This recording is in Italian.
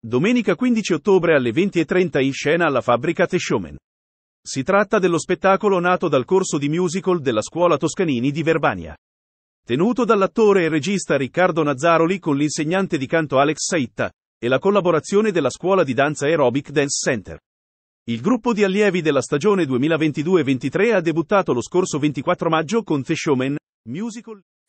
Domenica 15 ottobre alle 20.30 in scena alla fabbrica The Showman. Si tratta dello spettacolo nato dal corso di musical della scuola Toscanini di Verbania. Tenuto dall'attore e regista Riccardo Nazzaroli con l'insegnante di canto Alex Saitta, e la collaborazione della scuola di danza Aerobic Dance Center. Il gruppo di allievi della stagione 2022-23 ha debuttato lo scorso 24 maggio con The Showman, musical.